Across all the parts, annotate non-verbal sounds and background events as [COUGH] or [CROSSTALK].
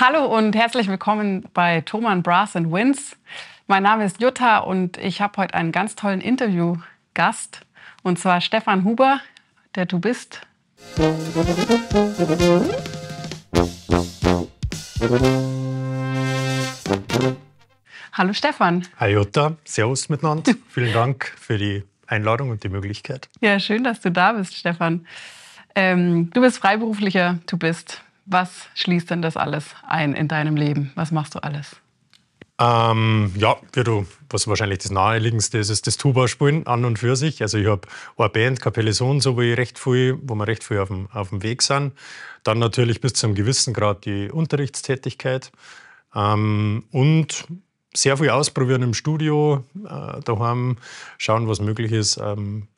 Hallo und herzlich willkommen bei Thoman Brass and Wins. Mein Name ist Jutta und ich habe heute einen ganz tollen Interviewgast und zwar Stefan Huber, der du bist. Hallo Stefan. Hi Jutta, Servus miteinander. [LAUGHS] Vielen Dank für die Einladung und die Möglichkeit. Ja, schön, dass du da bist, Stefan. Ähm, du bist freiberuflicher, du bist was schließt denn das alles ein in deinem Leben? Was machst du alles? Ähm, ja, wie du, was wahrscheinlich das Naheliegendste ist, ist das Tuba-Spielen an und für sich. Also ich habe eine Band, Kapelle so so, wo, ich recht viel, wo wir recht viel auf dem, auf dem Weg sind. Dann natürlich bis zu einem gewissen Grad die Unterrichtstätigkeit. Ähm, und sehr viel ausprobieren im Studio, äh, daheim, schauen, was möglich ist. Ähm,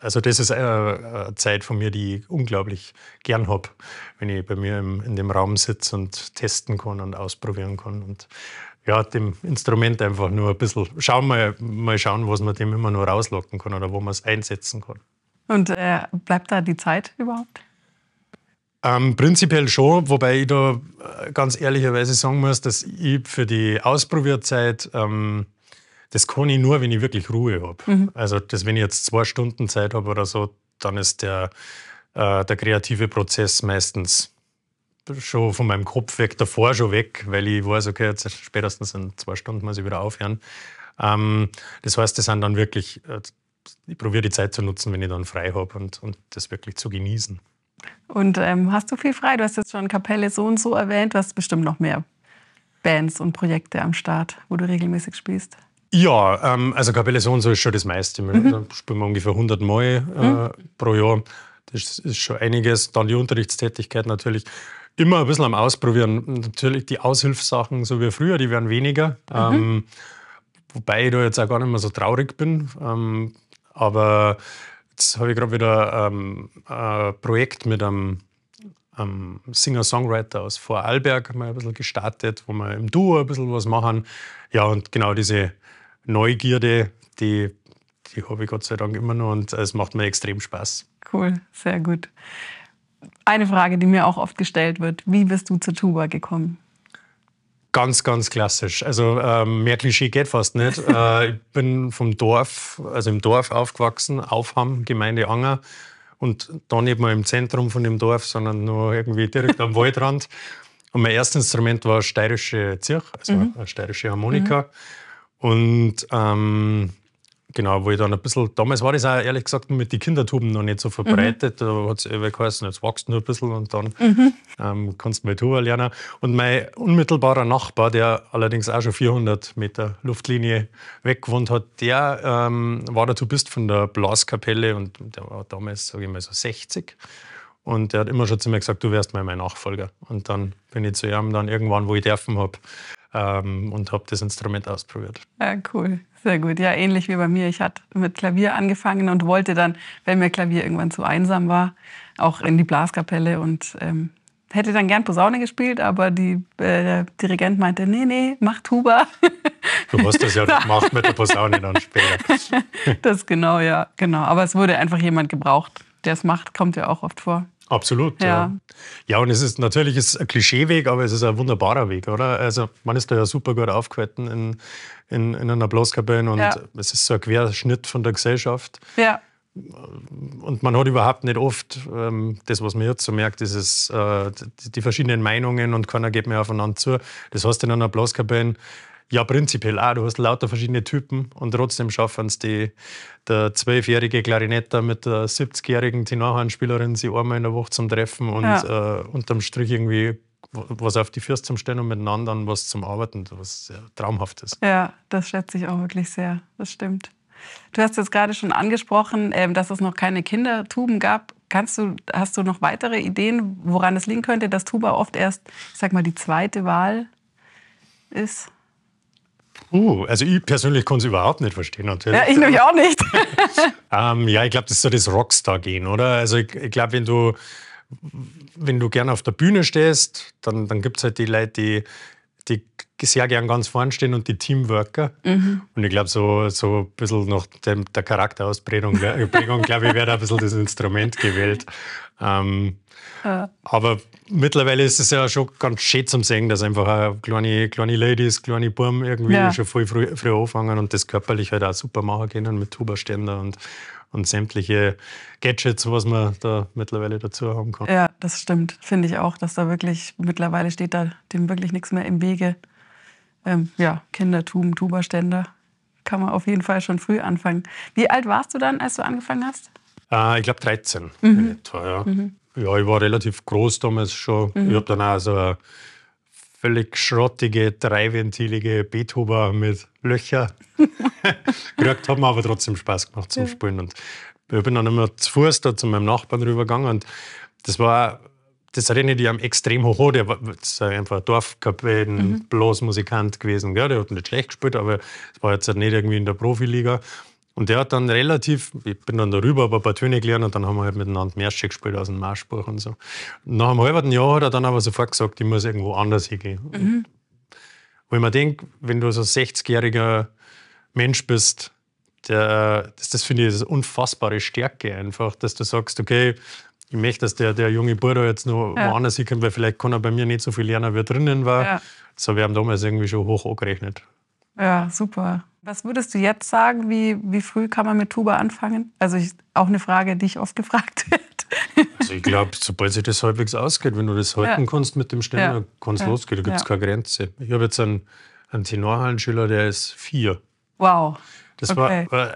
also das ist äh, eine Zeit von mir, die ich unglaublich gern habe, wenn ich bei mir in dem Raum sitze und testen kann und ausprobieren kann und ja, dem Instrument einfach nur ein bisschen schauen, mal, mal schauen, was man dem immer nur rauslocken kann oder wo man es einsetzen kann. Und äh, bleibt da die Zeit überhaupt? Ähm, prinzipiell schon, wobei ich da äh, ganz ehrlicherweise sagen muss, dass ich für die Ausprobierzeit ähm, das kann ich nur, wenn ich wirklich Ruhe habe. Mhm. Also, das, wenn ich jetzt zwei Stunden Zeit habe oder so, dann ist der, äh, der kreative Prozess meistens schon von meinem Kopf weg, davor schon weg, weil ich weiß, okay, jetzt spätestens in zwei Stunden muss ich wieder aufhören. Ähm, das heißt, das sind dann wirklich, äh, ich probiere die Zeit zu nutzen, wenn ich dann frei habe und, und das wirklich zu genießen. Und ähm, hast du viel frei? Du hast jetzt schon Kapelle so und so erwähnt, du hast bestimmt noch mehr Bands und Projekte am Start, wo du regelmäßig spielst. Ja, ähm, also so ist schon das meiste. Mhm. Da spielen wir ungefähr 100 Mal äh, mhm. pro Jahr. Das ist schon einiges. Dann die Unterrichtstätigkeit natürlich. Immer ein bisschen am Ausprobieren. Natürlich die Aushilfssachen, so wie früher, die werden weniger. Mhm. Ähm, wobei ich da jetzt auch gar nicht mehr so traurig bin. Ähm, aber jetzt habe ich gerade wieder ähm, ein Projekt mit einem Singer-Songwriter aus Vorarlberg mal ein bisschen gestartet, wo wir im Duo ein bisschen was machen. Ja, und genau diese Neugierde, die, die habe ich Gott sei Dank immer noch und es macht mir extrem Spaß. Cool, sehr gut. Eine Frage, die mir auch oft gestellt wird: Wie bist du zur Tuba gekommen? Ganz, ganz klassisch. Also ähm, mehr Klischee geht fast nicht. [LAUGHS] äh, ich bin vom Dorf, also im Dorf aufgewachsen, auf Hamm, Gemeinde Anger. Und da nicht mal im Zentrum von dem Dorf, sondern nur irgendwie direkt am [LAUGHS] Waldrand. Und mein erstes Instrument war steirische Zirch, also mhm. eine steirische Harmonika. Mhm. Und ähm, genau, wo ich dann ein bisschen, damals war das auch ehrlich gesagt mit den Kindertuben noch nicht so verbreitet. Mhm. Da hat es irgendwie geheißen, jetzt wachst du nur ein bisschen und dann mhm. ähm, kannst du mal Tuba lernen. Und mein unmittelbarer Nachbar, der allerdings auch schon 400 Meter Luftlinie weg gewohnt hat, der ähm, war der Tubist von der Blaskapelle und der war damals, sage ich mal, so 60. Und der hat immer schon zu mir gesagt, du wärst mal mein Nachfolger. Und dann bin ich zu ihm dann irgendwann, wo ich dürfen habe, ähm, und habe das Instrument ausprobiert. Ja, ah, cool, sehr gut. Ja, ähnlich wie bei mir. Ich hatte mit Klavier angefangen und wollte dann, wenn mir Klavier irgendwann zu einsam war, auch in die Blaskapelle und ähm, hätte dann gern Posaune gespielt, aber die, äh, der Dirigent meinte, nee, nee, mach Tuba. Du hast das ja [LAUGHS] gemacht mit der Posaune dann später. Das genau, ja, genau. Aber es wurde einfach jemand gebraucht, der es macht, kommt ja auch oft vor. Absolut, ja. ja. ja. und es ist natürlich ist ein Klischeeweg, aber es ist ein wunderbarer Weg, oder? Also man ist da ja super gut aufgehalten in, in, in einer Blaskabine und ja. es ist so ein Querschnitt von der Gesellschaft. Ja. Und man hat überhaupt nicht oft ähm, das, was man jetzt so merkt, dieses, äh, die, verschiedenen Meinungen und keiner geht mehr aufeinander zu. Das heißt, in einer Blaskabine ja, prinzipiell auch. Du hast lauter verschiedene Typen und trotzdem schaffen es die, der zwölfjährige Klarinetter mit der 70-jährigen Tenorhandspielerin sie einmal in der Woche zum Treffen und ja. äh, unterm Strich irgendwie was auf die Fürst zum Stellen und miteinander was zum Arbeiten, was sehr traumhaft ist. Ja, das schätze ich auch wirklich sehr. Das stimmt. Du hast jetzt gerade schon angesprochen, ähm, dass es noch keine Kindertuben gab. Kannst du, hast du noch weitere Ideen, woran es liegen könnte, dass Tuba oft erst, ich sag mal, die zweite Wahl ist? Uh, also ich persönlich kann es überhaupt nicht verstehen. Natürlich. Ja, ich nämlich auch nicht. [LAUGHS] ähm, ja, ich glaube, das ist so das Rockstar-Gehen, oder? Also ich, ich glaube, wenn du, wenn du gerne auf der Bühne stehst, dann, dann gibt es halt die Leute, die die sehr gern ganz vorne stehen und die Teamworker. Mhm. Und ich glaube, so, so ein bisschen nach dem, der Charakterausprägung, glaube ich, wäre ein bisschen das Instrument gewählt. Ähm, ja. Aber mittlerweile ist es ja schon ganz schön zum Singen, dass einfach kleine, kleine Ladies, kleine Burm irgendwie ja. schon früh, früh, früh anfangen und das körperlich halt auch super machen können mit Tuberständer und und sämtliche Gadgets, was man da mittlerweile dazu haben kann. Ja, das stimmt. Finde ich auch, dass da wirklich mittlerweile steht da dem wirklich nichts mehr im Wege. Ähm, ja, Kindertum, Tuberständer kann man auf jeden Fall schon früh anfangen. Wie alt warst du dann, als du angefangen hast? Äh, ich glaube 13 mhm. in etwa, ja. Mhm. Ja, ich war relativ groß damals schon. Mhm. Ich habe dann auch so eine völlig schrottige, dreiventilige Beethoven mit Löcher. [LAUGHS] Gekriegt hat mir aber trotzdem Spaß gemacht zum ja. Spielen. Und ich bin dann immer zu Fuß da zu meinem Nachbarn rübergegangen und das war, das erinnert die am extrem hoch. Der war das war einfach ein Dorfkapellen, mhm. bloß gewesen. Gell? Der hat nicht schlecht gespielt, aber es war jetzt halt nicht irgendwie in der Profiliga. Und der hat dann relativ, ich bin dann darüber, aber ein paar Töne gelernt und dann haben wir halt miteinander Märsche gespielt aus dem Marschbuch und so. Nach einem halben Jahr hat er dann aber sofort gesagt, ich muss irgendwo anders hingehen. Mhm. Wo ich mir denke, wenn du so ein 60-jähriger Mensch bist, der, das, das finde ich das unfassbare Stärke einfach, dass du sagst, okay, ich möchte, dass der, der junge Bruder jetzt noch ja. woanders hinkommt, weil vielleicht kann er bei mir nicht so viel lernen, wie er drinnen war. Ja. Das habe ich damals irgendwie schon hoch angerechnet. Ja, super. Was würdest du jetzt sagen, wie, wie früh kann man mit Tuba anfangen? Also ich, auch eine Frage, die ich oft gefragt werde. Also ich glaube, sobald sich das halbwegs ausgeht, wenn du das halten ja. kannst mit dem Ständer, ja. kann es ja. losgehen, da gibt es ja. keine Grenze. Ich habe jetzt einen, einen Tenorhallenschüler, der ist vier. Wow. Das okay. war, äh,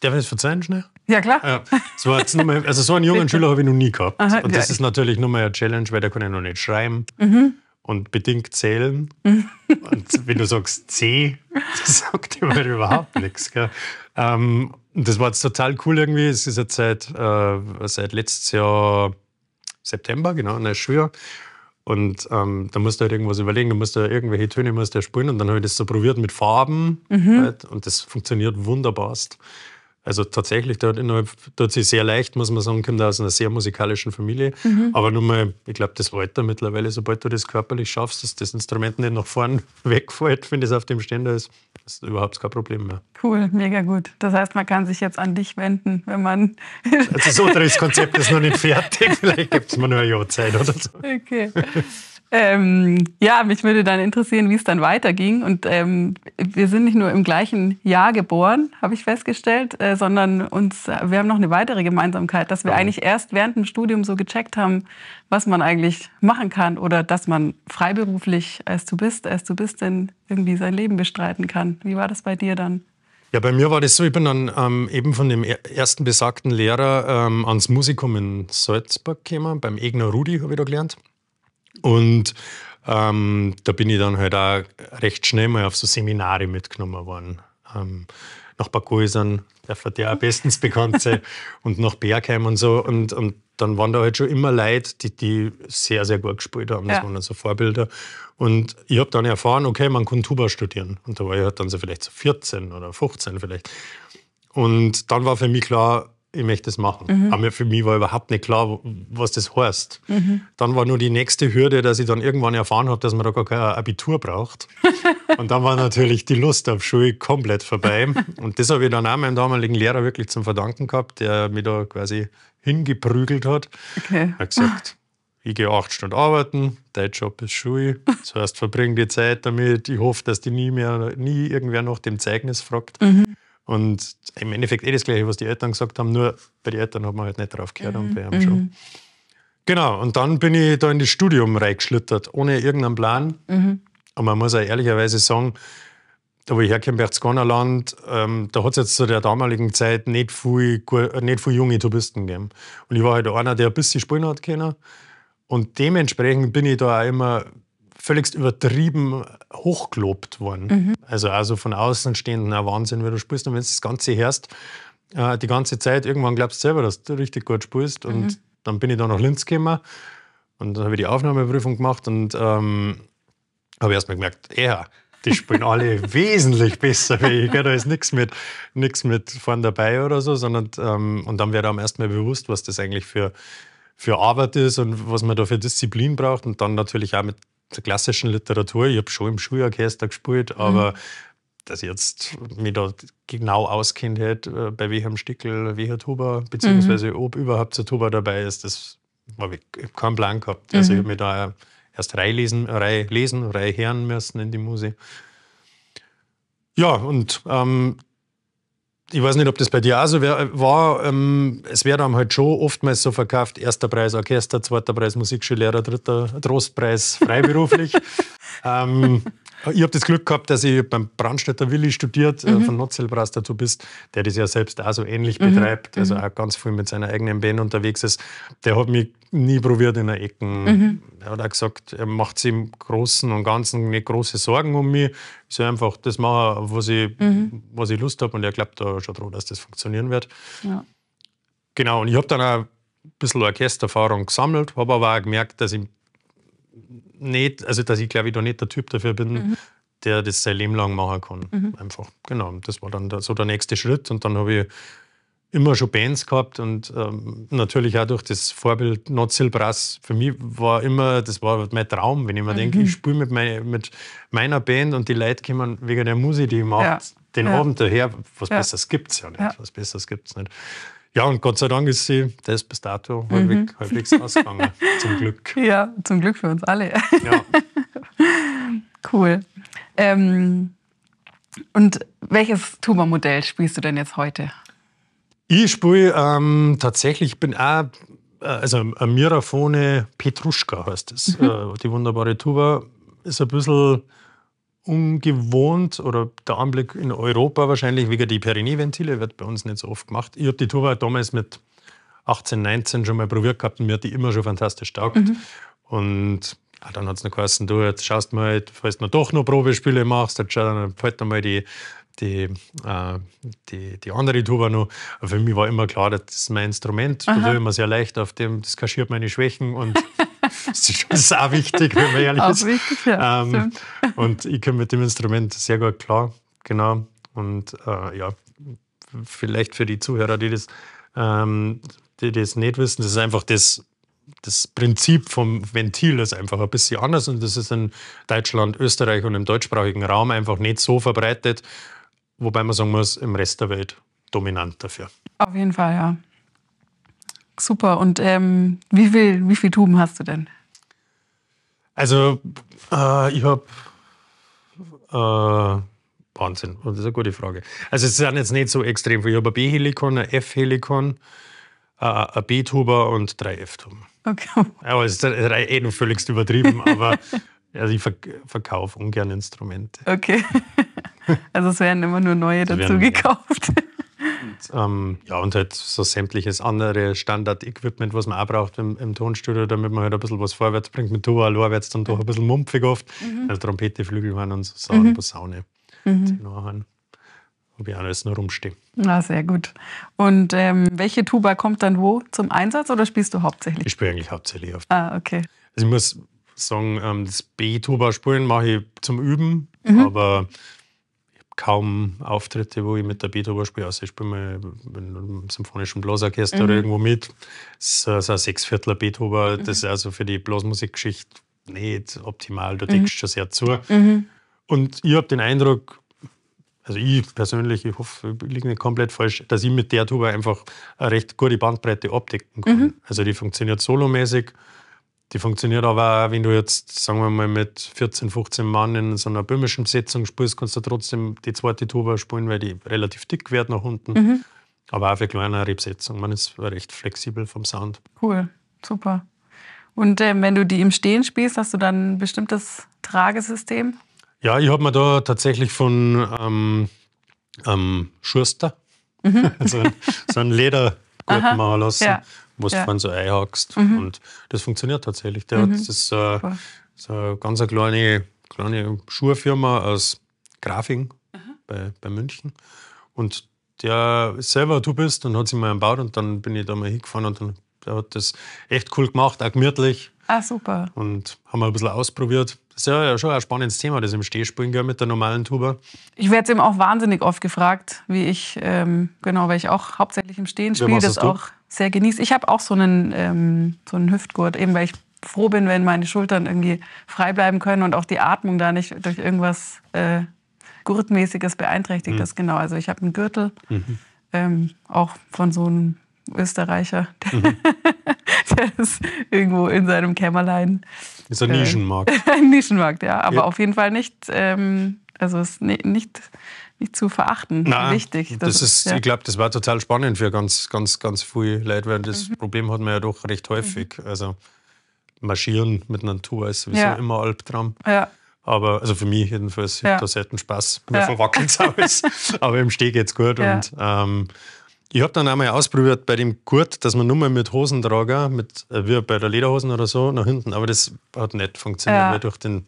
darf ich das verzeihen schnell? Ja, klar. Ja, das war jetzt mal, also so einen jungen Schüler habe ich noch nie gehabt. Aha, und das ist natürlich nur mal eine Challenge, weil der kann ja noch nicht schreiben. Mhm und bedingt zählen. [LAUGHS] und wenn du sagst C, das [LAUGHS] sagt immer überhaupt nichts. Gell? Ähm, das war jetzt total cool irgendwie. Es ist jetzt seit, äh, seit letztes Jahr September, genau, in der Schule. Und ähm, da musst du halt irgendwas überlegen, du musst da irgendwelche Töne musst du spielen. Und dann habe ich das so probiert mit Farben. Mhm. Halt, und das funktioniert wunderbarst. Also tatsächlich, dort innerhalb, dort sie sehr leicht, muss man sagen, kommt aus einer sehr musikalischen Familie. Mhm. Aber nun mal, ich glaube, das Alter mittlerweile, sobald du das körperlich schaffst, dass das Instrument nicht nach vorn [LAUGHS] wegfällt, wenn das auf dem Ständer ist, ist überhaupt kein Problem mehr. Cool, mega gut. Das heißt, man kann sich jetzt an dich wenden, wenn man. Also das Konzept ist noch nicht fertig. [LAUGHS] Vielleicht gibt es mir nur ein Jahr Zeit oder so. Okay. Ähm, ja, mich würde dann interessieren, wie es dann weiterging. Und ähm, wir sind nicht nur im gleichen Jahr geboren, habe ich festgestellt, äh, sondern uns, wir haben noch eine weitere Gemeinsamkeit, dass wir ja. eigentlich erst während dem Studium so gecheckt haben, was man eigentlich machen kann oder dass man freiberuflich als du bist, als du bist, denn irgendwie sein Leben bestreiten kann. Wie war das bei dir dann? Ja, bei mir war das so, ich bin dann ähm, eben von dem ersten besagten Lehrer ähm, ans Musikum in Salzburg gekommen, beim Egner Rudi habe ich da gelernt. Und ähm, da bin ich dann halt auch recht schnell mal auf so Seminare mitgenommen worden. Ähm, nach Bakuisern, der für der bestens bekannt sein, [LAUGHS] und nach Bergheim und so. Und, und dann waren da halt schon immer Leute, die, die sehr, sehr gut gespielt haben. Das ja. waren also Vorbilder. Und ich habe dann erfahren, okay, man kann Tuba studieren. Und da war ich halt dann so vielleicht so 14 oder 15 vielleicht. Und dann war für mich klar, ich möchte das machen. Mhm. Aber für mich war überhaupt nicht klar, was das heißt. Mhm. Dann war nur die nächste Hürde, dass ich dann irgendwann erfahren habe, dass man da gar kein Abitur braucht. [LAUGHS] und dann war natürlich die Lust auf Schule komplett vorbei. [LAUGHS] Und das habe ich dann auch meinem damaligen Lehrer wirklich zum Verdanken gehabt, der mich da quasi hingeprügelt hat. Okay. Er gesagt, ich gehe acht Stunden arbeiten, dein Job ist Schule. Das heißt, verbring die Zeit damit. Ich hoffe, dass die nie mehr, nie irgendwer nach dem Zeugnis fragt. Mhm. Und im Endeffekt eh das Gleiche, was die Eltern gesagt haben, nur bei den Eltern hat man halt nicht drauf gehört mhm. und bei einem schon. Mhm. Genau, und dann bin ich da in das Studium reingeschlittert, ohne irgendeinen Plan. Mhm. Und man muss auch ehrlicherweise sagen, da wo ich herkomme, Berchtesgadener Land, ähm, da hat es jetzt zu der damaligen Zeit nicht viel, nicht viel junge Touristen gegeben. Und ich war halt einer, der ein bisschen spielen hat können. Und dementsprechend bin ich da auch immer völligst übertrieben hochgelobt worden. Mhm. Also also von außen stehenden Wahnsinn, wie du spielst. Und wenn du das Ganze hörst, äh, die ganze Zeit, irgendwann glaubst du selber, dass du richtig gut spielst. Und mhm. dann bin ich da nach Linz gekommen und dann habe ich die Aufnahmeprüfung gemacht und ähm, habe erstmal gemerkt, ja, die spielen [LAUGHS] alle wesentlich besser wie ich. Da ist nichts mit, nix mit vorn dabei oder so, sondern ähm, und dann wäre einem Mal bewusst, was das eigentlich für, für Arbeit ist und was man da für Disziplin braucht und dann natürlich auch mit der klassischen Literatur. Ich habe schon im Schulorchester gespielt, mhm. aber dass ich jetzt mich da genau auskennt hätte, äh, bei welchem Stickel welcher Tuba, beziehungsweise mhm. ob überhaupt zur Tuba dabei ist, das habe ich, ich keinen Plan gehabt. Mhm. Also ich mhm. habe mich da erst reinlesen, reinlesen, reinhören müssen in die Musik. Ja, und ähm, ich weiß nicht, ob das bei dir auch so war. Ähm, es wird einem halt schon oftmals so verkauft: erster Preis Orchester, zweiter Preis Musikschullehrer, dritter Trostpreis freiberuflich. [LAUGHS] ähm, ich habe das Glück gehabt, dass ich beim Brandstätter Willi studiert, äh, mhm. äh, von Notzelbrass dazu bist, der das ja selbst auch so ähnlich mhm. betreibt, also mhm. auch ganz viel mit seiner eigenen Band unterwegs ist. Der hat mich nie probiert in der Ecken. Mhm. Er hat auch gesagt, er macht sich im Großen und Ganzen nicht große Sorgen um mich. Ich soll einfach das machen, was ich, mhm. was ich Lust habe. Und er glaubt da schon dran, dass das funktionieren wird. Ja. Genau, und ich habe dann auch ein bisschen Orchestererfahrung gesammelt, habe aber auch gemerkt, dass ich nicht, also dass ich glaube ich da nicht der Typ dafür bin, mhm. der das sein Leben lang machen kann. Mhm. Einfach, genau. Das war dann so der nächste Schritt. Und dann habe ich immer schon Bands gehabt und ähm, natürlich auch durch das Vorbild Notzel Brass. Für mich war immer, das war mein Traum, wenn ich mir mhm. denke, ich mhm. spiele mit, mein, mit, meiner Band und die Leute kommen wegen der Musik, die ich mache, ja. den ja. Abend daher. Was ja. Besseres gibt es ja nicht. Ja. Was Besseres gibt nicht. Ja, und Gott sei Dank ist sie das bis dato mhm. halbwegs, ausgegangen. [LAUGHS] zum Glück. Ja, zum Glück für uns alle. Ja. [LAUGHS] cool. Ähm, und welches Tuba-Modell spielst du denn jetzt heute? Ich spiele ähm, tatsächlich, bin auch, äh, also eine äh, Mirafone Petruschka heißt es. Mhm. Äh, die wunderbare Tuba ist ein bisschen ungewohnt oder der Anblick in Europa wahrscheinlich wegen die Perineeventile wird bei uns nicht so oft gemacht. Ich habe die Tuba damals mit 18, 19 schon mal probiert gehabt und mir hat die immer schon fantastisch taugt. Mhm. Und ah, dann hat es noch geheißen, du, jetzt schaust mal, halt, falls du doch noch Probespiele machst, dann fällt halt dir mal die die, äh, die, die andere Tuba noch. Für mich war immer klar, das ist mein Instrument. Aha. Da tue ich sehr leicht auf dem, das kaschiert meine Schwächen und [LAUGHS] das ist auch wichtig, wenn man ehrlich auch ist. Wichtig, ja. Ähm, und ich komme mit dem Instrument sehr gut klar, genau. Und äh, ja, vielleicht für die Zuhörer, die das, ähm, die das nicht wissen, das ist einfach das, das Prinzip vom Ventil ist einfach ein bisschen anders und das ist in Deutschland, Österreich und im deutschsprachigen Raum einfach nicht so verbreitet. Wobei man sagen muss, im Rest der Welt dominant dafür. Auf jeden Fall, ja. Super. Und ähm, wie, viel, wie viel Tuben hast du denn? Also, äh, ich habe. Äh, Wahnsinn, das ist eine gute Frage. Also, es sind jetzt nicht so extrem viele. Ich habe ein B-Helikon, ein F-Helikon, äh, ein B-Tuber und drei F-Tuben. Okay. Aber es ist eh noch völlig übertrieben, aber [LAUGHS] also ich verk verkaufe ungern Instrumente. Okay. Also es werden immer nur neue dazu gekauft. Ja. Und, ähm, ja, und halt so sämtliches andere Standard-Equipment, was man auch braucht im, im, Tonstudio, damit man halt ein bisschen was vorwärts bringt. Mit Tuba wird dann doch ein bisschen mumpfig oft. Mhm. Also Trompete, Flügelhorn und so Sachen, mhm. Posaune, mhm. Tenorhorn. Habe ich alles nur rumstehen. Na, sehr gut. Und ähm, welche Tuba kommt dann wo zum Einsatz oder spielst du hauptsächlich? Ich spiele eigentlich hauptsächlich oft. Ah, okay. Also ich muss sagen, ähm, das B-Tuba spielen mache ich zum Üben, mhm. aber kaum Auftritte, wo ich mit der Beethoven spiele. Also ich spiele mal im Symphonischen Blasorchester mhm. oder irgendwo mit. Das ist ein Sechsviertler Beethoven. Mhm. Das ist also für die Blasmusikgeschichte nicht optimal. Da deckst du mhm. schon sehr zu. Mhm. Und ich habe den Eindruck, also ich persönlich, ich hoffe, ich liege nicht komplett falsch, dass ich mit der Tuba einfach eine recht gute Bandbreite abdecken kann. Mhm. Also die funktioniert solomäßig, die funktioniert aber auch, wenn du jetzt, sagen wir mal, mit 14, 15 Mann in so einer böhmischen Besetzung spielst, kannst du trotzdem die zweite Tuba spielen, weil die relativ dick wird nach unten. Mhm. Aber auch für kleinere Besetzung. Man ist recht flexibel vom Sound. Cool, super. Und äh, wenn du die im Stehen spielst, hast du dann ein bestimmtes Tragesystem? Ja, ich habe mir da tatsächlich von ähm, ähm, Schuster mhm. [LAUGHS] so, ein, so ein Ledergurt machen lassen. Ja was ja. vorhin so einhackst. Mhm. Und das funktioniert tatsächlich. Der mhm. hat, das ist äh, so eine ganz kleine, kleine Schuhfirma aus Grafing bei, bei München. Und der selber du bist und hat sie mal gebaut und dann bin ich da mal hingefahren und dann der hat das echt cool gemacht, auch gemütlich. Ah, super. Und haben wir ein bisschen ausprobiert. Das ist ja schon ein spannendes Thema, das im Stehspringen gell, mit der normalen Tuba. Ich werde eben auch wahnsinnig oft gefragt, wie ich, ähm, genau, weil ich auch hauptsächlich im Stehen spiele, das auch sehr genieße. Ich habe auch so einen, ähm, so einen Hüftgurt, eben weil ich froh bin, wenn meine Schultern irgendwie frei bleiben können und auch die Atmung da nicht durch irgendwas äh, Gurtmäßiges beeinträchtigt mhm. ist. Genau, also ich habe einen Gürtel, mhm. ähm, auch von so einem Österreicher, der, mhm. [LAUGHS] der ist irgendwo in seinem Kämmerlein. Ist ein äh, Nischenmarkt. [LAUGHS] Ein Nischenmarkt, ja. Aber ja. auf jeden Fall nicht, ähm, also ist nicht, nicht, nicht zu verachten. Nein, wichtig. Das, das ist, ja. ich glaube, das war total spannend für ganz, ganz, ganz viele Leute, weil das mhm. Problem hat man ja doch recht häufig. Mhm. Also marschieren mit einer Tour ist sowieso ja. immer Albtraum. Ja. Aber also für mich jedenfalls, ich ja. habe da selten Spaß. Mir ja. verwackelt es [LAUGHS] alles. Aber im Steh geht es gut. Und ähm, ich habe dann einmal ausprobiert bei dem Gurt, dass man nur mal mit Hosentrager, mit, äh, wie bei der Lederhosen oder so, nach hinten. Aber das hat nicht funktioniert, ja. weil durch den,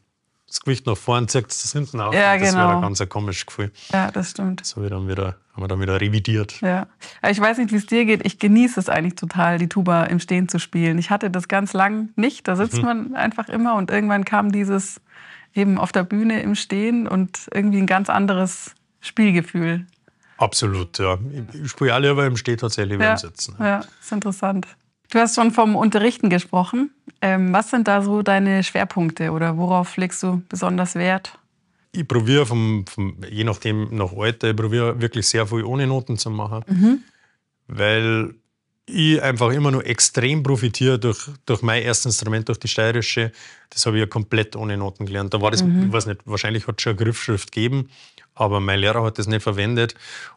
das Gewicht nach vorne zieht das hinten auch. Ja, das genau. wäre ein ganz komisches Gefühl. Ja, das stimmt. So habe dann wieder, haben wir dann wieder revidiert. Ja. Aber ich weiß nicht, wie es dir geht. Ich genieße es eigentlich total, die Tuba im Stehen zu spielen. Ich hatte das ganz lang nicht. Da sitzt mhm. man einfach immer und irgendwann kam dieses eben auf der Bühne im Stehen und irgendwie ein ganz anderes Spielgefühl Absolut, ja. Ich spiele alle aber im Steht tatsächlich ja, beim Sitzen. Ja, ist interessant. Du hast schon vom Unterrichten gesprochen. Ähm, was sind da so deine Schwerpunkte oder worauf legst du besonders Wert? Ich probiere, vom, vom, je nachdem nach Alter, ich probiere wirklich sehr viel ohne Noten zu machen, mhm. weil ich einfach immer nur extrem profitiere durch, durch mein erstes Instrument, durch die steirische. Das habe ich ja komplett ohne Noten gelernt. Da war das, mhm. ich weiß nicht, wahrscheinlich hat es schon eine Griffschrift gegeben. Aber mein Lehrer hat das nicht verwendet.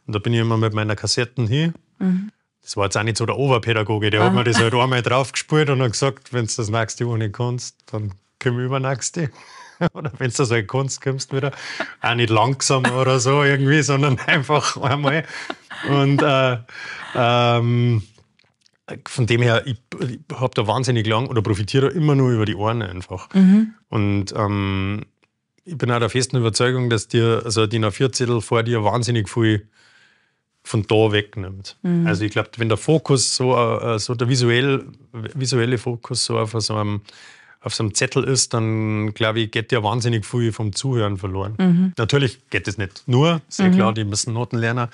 Und da bin ich immer mit meiner Kassetten hin. Mhm. Das war jetzt auch nicht so der Oberpädagoge, der ah. hat mir das halt einmal draufgespult und hat gesagt, wenn du das nächste Jahr nicht kannst, dann komm nächste. [LAUGHS] oder wenn du das halt kannst, kommst wieder. Auch nicht langsam oder so irgendwie, sondern [LAUGHS] einfach einmal. Und äh, ähm, von dem her, ich, ich habe da wahnsinnig lang oder profitiere immer nur über die Ohren einfach. Mhm. Und ähm, ich bin auch der festen Überzeugung, dass dir also DIN A4-Zettel vor dir wahnsinnig viel von da wegnimmt. Mhm. Also ich glaube, wenn der Fokus so, äh, so der visuell, visuelle Fokus so auf so einem auf so einem Zettel ist, dann glaube ich, geht ja wahnsinnig viel vom Zuhören verloren. Mhm. Natürlich geht es nicht nur, sehr mhm. klar, die müssen Noten lernen.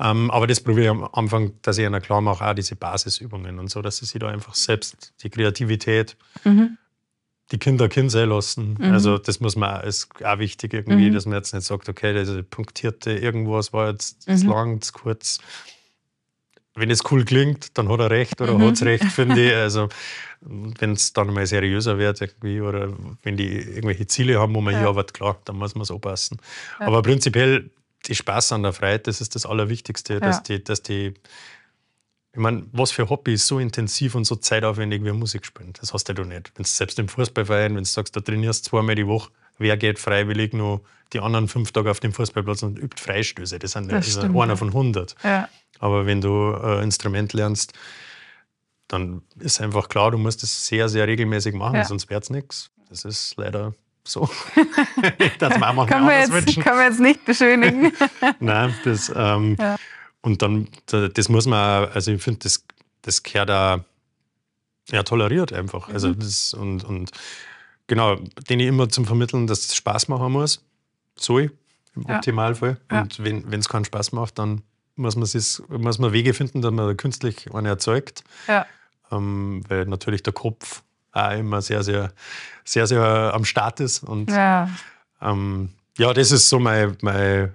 Ähm, aber das probiere ich am Anfang, dass ich ihnen klar mache, auch diese Basisübungen und so, dass sie sich da einfach selbst die Kreativität mhm die Kinder Kind sein lassen. Mhm. Also das muss man ist auch wichtig irgendwie, mhm. dass man jetzt nicht sagt, okay, das punktierte irgendwas war jetzt mhm. zu lang, zu kurz. Wenn es cool klingt, dann hat er recht oder mhm. hat es recht, [LAUGHS] finde ich. Also wenn es dann mal seriöser wird irgendwie oder wenn die irgendwelche Ziele haben, wo man ja. hier arbeitet, klar, dann muss man es anpassen. Ja. Aber prinzipiell, die Spaß an der Freiheit, das ist das Allerwichtigste, ja. die, dass die ich meine, was für ein Hobby ist so intensiv und so zeitaufwendig wie Musik spielen? Das hast du ja du nicht. Wenn du selbst im Fußballverein, wenn du sagst, du trainierst zweimal die Woche, wer geht freiwillig nur die anderen fünf Tage auf dem Fußballplatz und übt Freistöße? Das, sind, das, das stimmt, ist einer ja. von 100. Ja. Aber wenn du äh, Instrument lernst, dann ist einfach klar, du musst es sehr, sehr regelmäßig machen, ja. sonst wird es nichts. Das ist leider so. [LAUGHS] [LAUGHS] das machen wir, jetzt, wünschen. können jetzt nicht beschönigen. [LAUGHS] Nein, das. Ähm, und dann, das muss man, also ich finde, das, das gehört da ja, toleriert einfach. Also mhm. Also das und, und genau, den ich immer zum Vermitteln, dass es das Spaß machen muss. So im ja. Optimalfall. Ja. Und wenn es keinen Spaß macht, dann muss man, muss man Wege finden, dass man künstlich einen erzeugt. Ja. Ähm, weil natürlich der Kopf auch immer sehr, sehr, sehr, sehr am Start ist. Und ja, ähm, ja das ist so mein, mein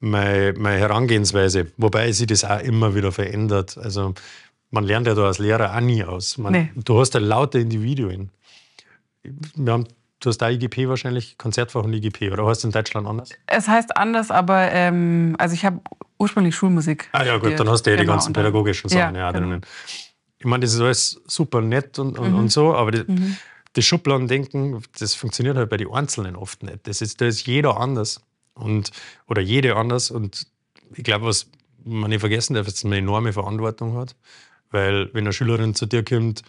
meine, meine Herangehensweise, wobei sich das auch immer wieder verändert. Also man lernt ja da als Lehrer auch nie aus. Man, nee. Du hast ja lauter Individuen. Wir haben du hast da IGP wahrscheinlich, Konzertfach und IGP, oder heißt es in Deutschland anders? Es heißt anders, aber ähm, also ich habe ursprünglich Schulmusik. Ah ja, gut, dann hast du ja genau, die ganzen pädagogischen Sachen ja, ja, genau. drinnen. Ich meine, das ist alles super nett und, und, mhm. und so, aber das, mhm. das Schubladendenken, das funktioniert halt bei den Einzelnen oft nicht. Das ist, da ist jeder anders. Und, oder jede anders. Und ich glaube, was man nicht vergessen darf, ist, dass man eine enorme Verantwortung hat. Weil, wenn eine Schülerin zu dir kommt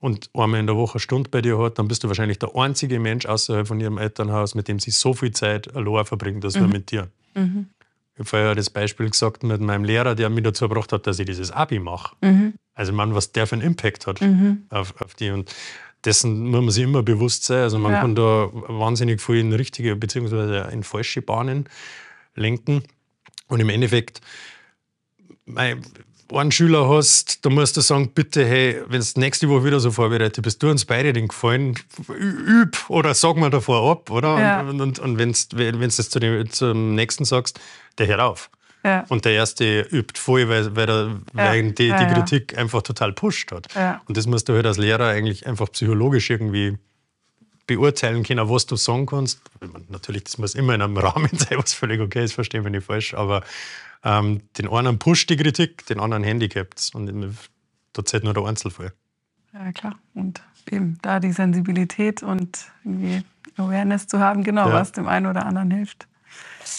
und einmal in der Woche eine Stunde bei dir hat, dann bist du wahrscheinlich der einzige Mensch außerhalb von ihrem Elternhaus, mit dem sie so viel Zeit allein verbringt, als mhm. nur mit dir. Mhm. Ich habe vorher das Beispiel gesagt mit meinem Lehrer, der mich dazu gebracht hat, dass ich dieses Abi mache. Mhm. Also, man, was der für einen Impact hat mhm. auf, auf die. Und dessen muss man sich immer bewusst sein. Also man ja. kann da wahnsinnig viel in richtige bzw. in falsche Bahnen lenken. Und im Endeffekt, mein, einen Schüler hast, da musst du sagen, bitte, hey, wenn du nächste Woche wieder so vorbereitet bist, du uns beide den Gefallen, üb oder sag mal davor ab, oder? Ja. Und, und, und wenn du es das zu dem, zum nächsten sagst, der hört auf. Ja. Und der erste übt voll, weil, weil, er, weil ja. die, die Kritik einfach total pusht hat. Und das musst du halt als Lehrer eigentlich einfach psychologisch irgendwie beurteilen können, was du sagen kannst. Natürlich, das muss immer in einem [LAUGHS] Rahmen sein, was völlig okay ist, verstehe mich nicht falsch. Aber ähm, den einen pusht die Kritik, den anderen handicapt Und da zählt nur der Einzelfall. Ja, klar. Und eben da die Sensibilität und irgendwie Awareness zu haben, genau, ja. was dem einen oder anderen hilft.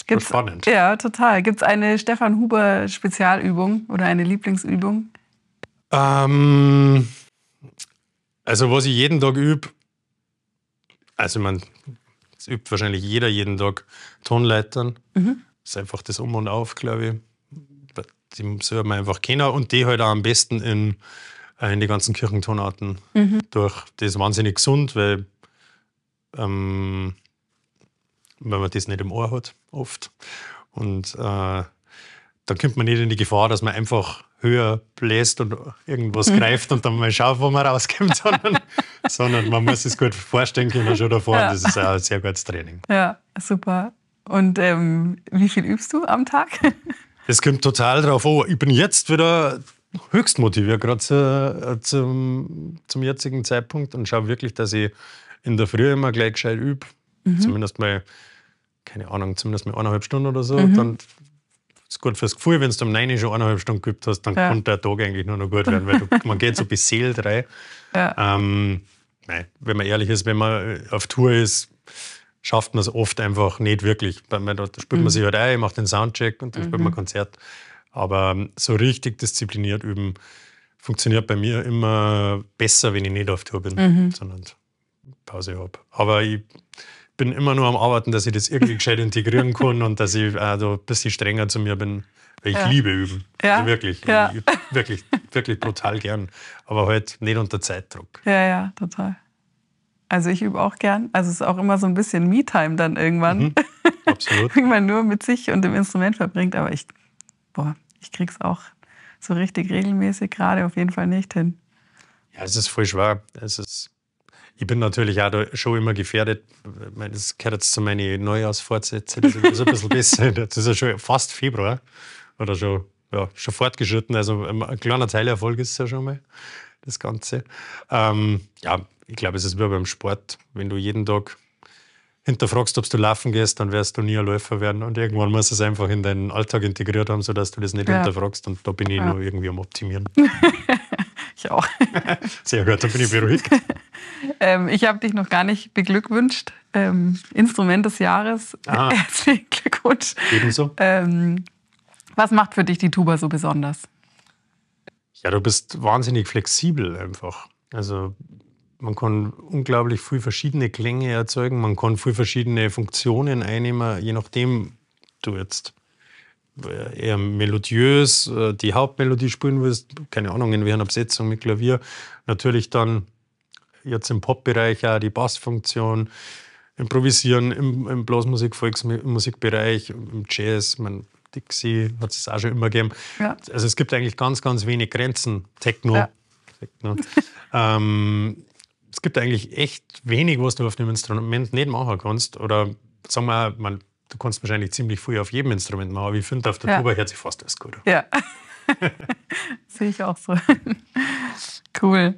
Gibt's, Spannend. Ja, total. Gibt es eine Stefan Huber Spezialübung oder eine Lieblingsübung? Ähm, also was ich jeden Tag übe, also man, das übt wahrscheinlich jeder jeden Tag Tonleitern. Mhm. Das ist einfach das Um und Auf, glaube ich. Die soll man einfach kennen und die halt auch am besten in, äh, in die ganzen Kirchentonarten mhm. durch. Das ist wahnsinnig gesund, weil ähm, wenn man das nicht im Ohr hat oft. Und äh, dann kommt man nicht in die Gefahr, dass man einfach höher bläst und irgendwas [LAUGHS] greift und dann mal schaut, wo man rauskommt, [LAUGHS] sondern, sondern man muss es gut vorstellen können schon davor. Ja. das ist auch ein sehr gutes Training. Ja, super. Und ähm, wie viel übst du am Tag? Es [LAUGHS] kommt total drauf Oh, ich bin jetzt wieder höchst motiviert, gerade zu, äh, zum, zum jetzigen Zeitpunkt und schaue wirklich, dass ich in der Früh immer gleich gescheit übe. Mhm. Zumindest mal keine Ahnung, zumindest mal eineinhalb Stunden oder so, mhm. dann ist gut fürs Gefühl, wenn du am 9 schon eineinhalb Stunden geübt hast, dann ja. kommt der Tag eigentlich nur noch gut werden, weil du, [LAUGHS] man geht so bis beseelt rein. Ja. Ähm, nein, wenn man ehrlich ist, wenn man auf Tour ist, schafft man es oft einfach nicht wirklich. Da spielt man mhm. sich halt ein, macht den Soundcheck und dann mhm. spielt man mhm. Konzert. Aber ähm, so richtig diszipliniert üben funktioniert bei mir immer besser, wenn ich nicht auf Tour bin, mhm. sondern Pause habe. Aber ich bin immer nur am Arbeiten, dass ich das irgendwie gescheit integrieren kann und dass ich äh, ein bisschen strenger zu mir bin. Weil ich ja. liebe üben. Ja. Also wirklich. Ja. Wirklich, wirklich brutal gern. Aber halt nicht unter Zeitdruck. Ja, ja, total. Also ich übe auch gern. Also es ist auch immer so ein bisschen Me-Time dann irgendwann. Mhm. Absolut. man [LAUGHS] nur mit sich und dem Instrument verbringt. Aber ich, boah, ich krieg's auch so richtig regelmäßig gerade auf jeden Fall nicht hin. Ja, es ist voll schwer. Es ist ich bin natürlich auch da schon immer gefährdet. das gehört jetzt zu meinen Neujahrsvorsätzen. Das ist ein bisschen [LAUGHS] besser. Das ist ja schon fast Februar oder schon, ja, schon fortgeschritten. Also ein kleiner Teilerfolg ist es ja schon mal, das Ganze. Ähm, ja, ich glaube, es ist wie beim Sport. Wenn du jeden Tag hinterfragst, ob du laufen gehst, dann wirst du nie ein Läufer werden. Und irgendwann muss es einfach in deinen Alltag integriert haben, sodass du das nicht ja. hinterfragst. Und da bin ich ja. nur irgendwie am Optimieren. [LAUGHS] Ich auch. [LAUGHS] Sehr gut, dann bin ich beruhigt. [LAUGHS] ähm, ich habe dich noch gar nicht beglückwünscht. Ähm, Instrument des Jahres. Ah. [LAUGHS] Herzlichen Glückwunsch. Ebenso. Ähm, was macht für dich die Tuba so besonders? Ja, du bist wahnsinnig flexibel einfach. Also man kann unglaublich viel verschiedene Klänge erzeugen, man kann viel verschiedene Funktionen einnehmen, je nachdem du jetzt äh, eher melodiös äh, die Hauptmelodie spielen willst, keine Ahnung, in welcher Besetzung mit Klavier, natürlich dann jetzt im Pop-Bereich auch die Bassfunktion, improvisieren im, im Blasmusik, Volksmusikbereich, im Jazz, mein Dixie hat es auch schon immer gegeben. Ja. Also es gibt eigentlich ganz, ganz wenig Grenzen. Techno. Ja. Techno. [LAUGHS] ähm, es gibt eigentlich echt wenig, was du auf dem Instrument nicht machen kannst. Oder sagen wir, mal, du kannst wahrscheinlich ziemlich viel auf jedem Instrument machen, aber ich finde, auf der ja. Tuba hört sich fast alles gut. Ja. [LAUGHS] Sehe ich auch so. cool.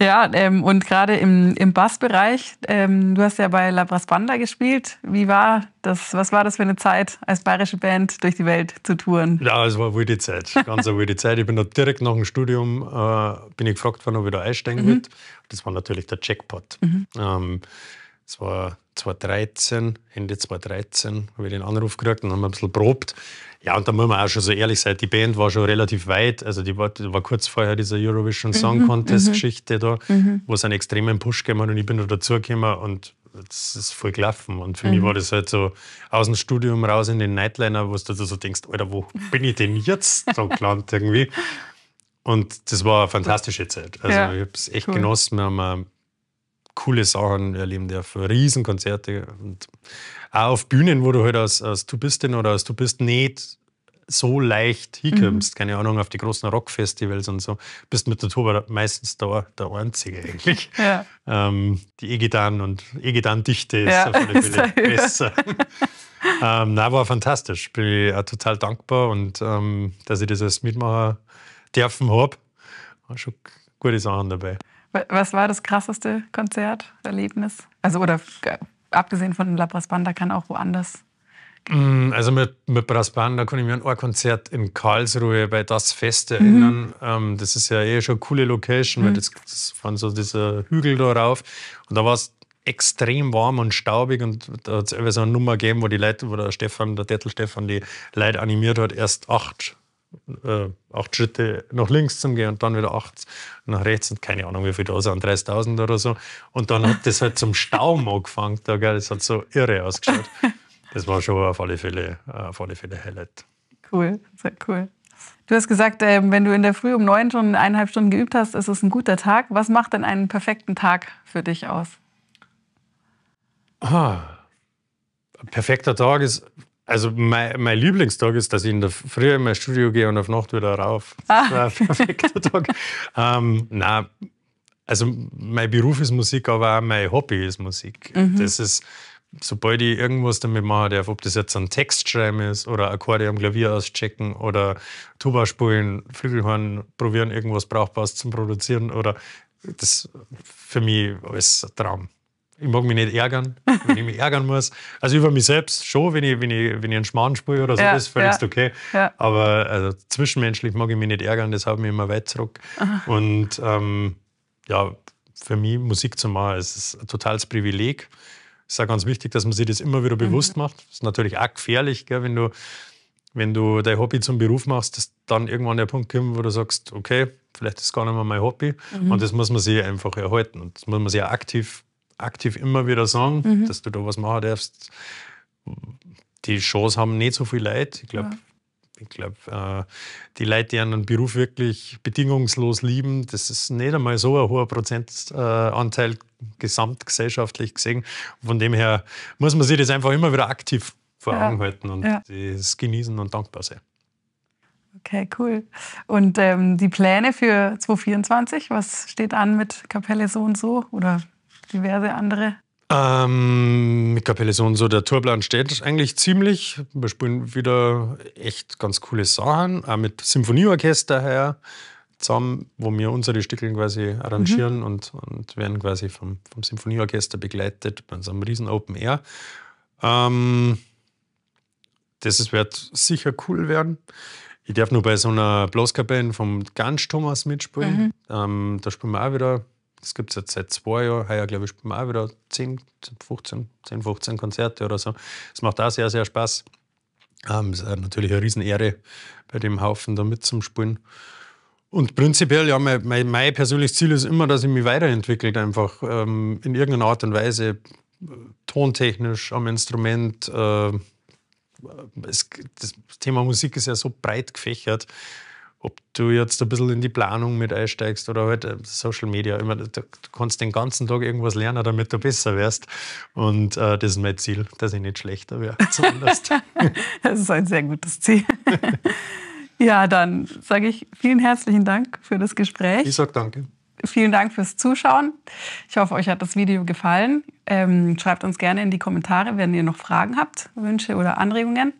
Ja, ähm, und gerade im, im Bassbereich, ähm, du hast ja bei Labras Banda gespielt. Wie war das, was war das für eine Zeit, als bayerische Band durch die Welt zu touren? Ja, es war wohl die Zeit. Ganz wohl die Zeit. Ich bin da direkt nach dem Studium äh, bin ich gefragt worden, ob ich da einsteigen mhm. wird. Das war natürlich der Jackpot. Mhm. Ähm, es war 2013, Ende 2013, habe ich den Anruf gekriegt und haben ein bisschen probt. Ja, und da muss man auch schon so ehrlich sein, die Band war schon relativ weit. Also die war, die war kurz vorher dieser Eurovision mhm, Song Contest mhm. Geschichte da, mhm. wo es einen extremen Push gegeben hat und ich bin da dazugekommen und es ist voll gelaufen. Und für mhm. mich war das halt so aus dem Studium raus in den Nightliner, wo du so denkst, Alter, wo bin ich denn jetzt so gelandet irgendwie? Und das war eine fantastische Zeit. Also ja, ich habe es echt cool. genossen. Wir haben äh, coole Sachen erleben darf. Riesenkonzerte und auch auf Bühnen, wo du halt als, als Tubistin oder als Tubist nicht so leicht hinkommst, mhm. keine Ahnung, auf die großen Rockfestivals und so, bist mit der Tuba meistens da der Einzige eigentlich. [LAUGHS] Ja. Ähm, die E-Gitarren und E-Gitarrendichte ist ja, auf alle Fälle besser. [LAUGHS] ähm, na, war fantastisch. Bin ich auch total dankbar und ähm, dass ich das als Mitmacher dürfen habe. War schon gute Sachen dabei. Was war das krasseste Konzert, Erlebnis? Also, oder äh, abgesehen von La Brassbanda kann auch woanders. Mm, also mit, mit Brassbanda kann ich mich an ein Konzert in Karlsruhe bei Das Fest erinnern. Mhm. Ähm, das ist ja eh schon eine coole Location, mhm. weil das, das waren so diese Hügel da rauf. Und da war es extrem warm und staubig und da hat es so eine Nummer gegeben, wo die Leute, wo der Stefan, der Dettel Stefan die Leute animiert hat, erst acht äh, 8 Schritte nach links zum Gehen und dann wieder 8 nach rechts und keine Ahnung, wie viel da sind, 30.000 oder so. Und dann hat das halt zum Staum [LAUGHS] angefangen, da, gell? das hat so irre ausgeschaut. Das war schon auf alle Fälle, auf alle Fälle Highlight. Cool, sehr cool. Du hast gesagt, ähm, wenn du in der Früh um neun schon eineinhalb Stunden geübt hast, ist es ein guter Tag. Was macht denn einen perfekten Tag für dich aus? Ah, ein perfekter Tag ist also mein, mein Lieblingstag ist, dass ich in der Früh in mein Studio gehe und auf Nacht wieder rauf. Das ah. ist ein perfekter Tag. [LAUGHS] ähm, nein, also mein Beruf ist Musik, aber auch mein Hobby ist Musik. Mhm. Das ist, sobald ich irgendwas damit machen darf, ob das jetzt ein Text schreiben ist oder Akkorde am Klavier auschecken oder Tuba spielen, Flügelhorn probieren, irgendwas Brauchbares zum Produzieren oder das für mich alles ein Traum ich mag mich nicht ärgern, wenn ich mich ärgern muss. Also über mich selbst schon, wenn ich, wenn ich, wenn ich einen Schmarrn spiele oder so, ja, das ist völlig ja, okay. Ja. Aber also, zwischenmenschlich mag ich mich nicht ärgern, das habe ich immer weit zurück. Aha. Und ähm, ja, für mich Musik zu machen, es ist ein totales Privileg. Es ist auch ganz wichtig, dass man sich das immer wieder mhm. bewusst mhm. macht. Das ist natürlich auch gefährlich, gell, wenn du wenn du dein Hobby zum Beruf machst, dass dann irgendwann der Punkt kommt, wo du sagst, okay, vielleicht ist es gar nicht mehr mein Hobby. Mhm. Und das muss man sich einfach erhalten. Und das muss man sich auch aktiv aktiv immer wieder sagen, mhm. dass du da was machen darfst. Die Chance haben nicht so viel Leute. Ich glaube, ja. ich glaub, äh, die Leute, die einen Beruf wirklich bedingungslos lieben, das ist nicht einmal so ein hoher Prozentanteil gesamtgesellschaftlich gesehen. Von dem her muss man sich das einfach immer wieder aktiv vor ja. Augen halten und ja. das genießen und dankbar sein. Okay, cool. Und ähm, die Pläne für 2024, was steht an mit Kapelle so und so? Oder diverse andere? Ähm, mit Kapelle so und so, der Tourplan steht eigentlich ziemlich. Wir spielen wieder echt ganz coole Sachen, auch mit Symphonieorchester her zusammen, wo wir unsere Stücke quasi arrangieren mhm. und, und werden quasi vom, vom Symphonieorchester begleitet bei so einem riesen Open Air. Ähm, das wird sicher cool werden. Ich darf nur bei so einer Blaskapelle vom Ganz Thomas mitspielen. Mhm. Ähm, da spielen wir auch wieder das gibt es jetzt seit zwei Jahren. Heuer, glaube ich, spielen wir auch wieder 10, 15, 10, 15 Konzerte oder so. Es macht auch sehr, sehr Spaß. Ähm, es ist natürlich eine Riesenehre, bei dem Haufen da mitzuspielen. Und prinzipiell, ja, mein, mein, mein, persönliches Ziel ist immer, dass ich mich weiterentwickelt, einfach ähm, in irgendeiner Art und Weise, äh, tontechnisch, am Instrument. Äh, es, das Thema Musik ist ja so breit gefächert ob du jetzt ein bisschen in die Planung mit einsteigst oder halt äh, Social Media. Immer, du, kannst den ganzen Tag irgendwas lernen, damit du besser wirst. Und äh, das ist mein Ziel, dass ich nicht schlechter werde, [LAUGHS] zumindest. [LAUGHS] das ist ein sehr gutes Ziel. [LAUGHS] ja, dann sage ich vielen herzlichen Dank für das Gespräch. Ich sage danke. Vielen Dank fürs Zuschauen. Ich hoffe, euch hat das Video gefallen. Ähm, schreibt uns gerne in die Kommentare, wenn ihr noch Fragen habt, Wünsche oder Anregungen.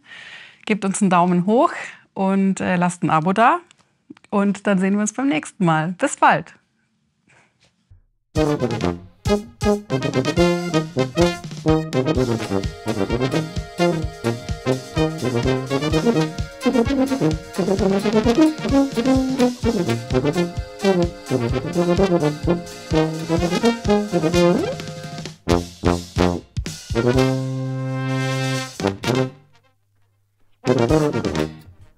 Gebt uns einen Daumen hoch und äh, lasst ein Abo da. Und dann sehen wir uns beim nächsten Mal. Bis bald. Thank you.